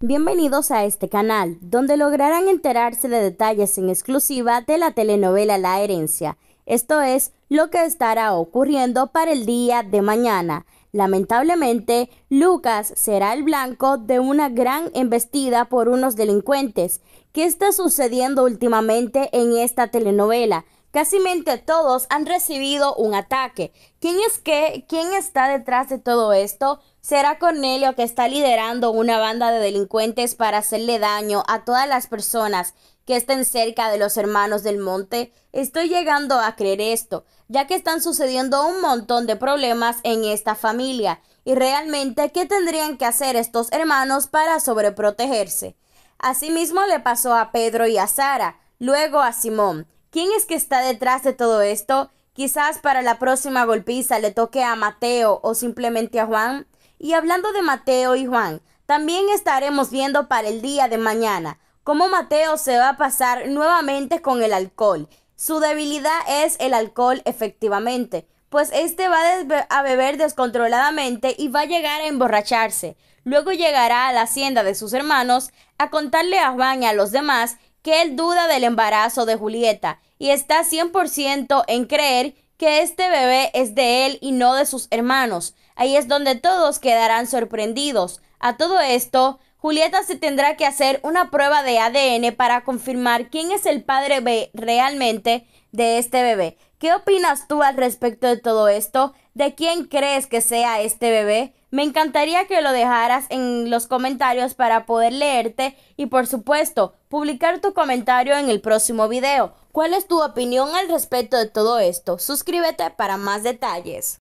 Bienvenidos a este canal, donde lograrán enterarse de detalles en exclusiva de la telenovela La Herencia. Esto es lo que estará ocurriendo para el día de mañana. Lamentablemente, Lucas será el blanco de una gran embestida por unos delincuentes. ¿Qué está sucediendo últimamente en esta telenovela? Casimente todos han recibido un ataque. ¿Quién es que, quién está detrás de todo esto? ¿Será Cornelio que está liderando una banda de delincuentes para hacerle daño a todas las personas que estén cerca de los hermanos del monte? Estoy llegando a creer esto, ya que están sucediendo un montón de problemas en esta familia. ¿Y realmente qué tendrían que hacer estos hermanos para sobreprotegerse? Asimismo le pasó a Pedro y a Sara, luego a Simón. ¿Quién es que está detrás de todo esto? Quizás para la próxima golpiza le toque a Mateo o simplemente a Juan. Y hablando de Mateo y Juan, también estaremos viendo para el día de mañana cómo Mateo se va a pasar nuevamente con el alcohol. Su debilidad es el alcohol efectivamente, pues este va a beber descontroladamente y va a llegar a emborracharse. Luego llegará a la hacienda de sus hermanos a contarle a Juan y a los demás que él duda del embarazo de Julieta y está 100% en creer que este bebé es de él y no de sus hermanos. Ahí es donde todos quedarán sorprendidos. A todo esto, Julieta se tendrá que hacer una prueba de ADN para confirmar quién es el padre B realmente de este bebé. ¿Qué opinas tú al respecto de todo esto? ¿De quién crees que sea este bebé? Me encantaría que lo dejaras en los comentarios para poder leerte y por supuesto publicar tu comentario en el próximo video. ¿Cuál es tu opinión al respecto de todo esto? Suscríbete para más detalles.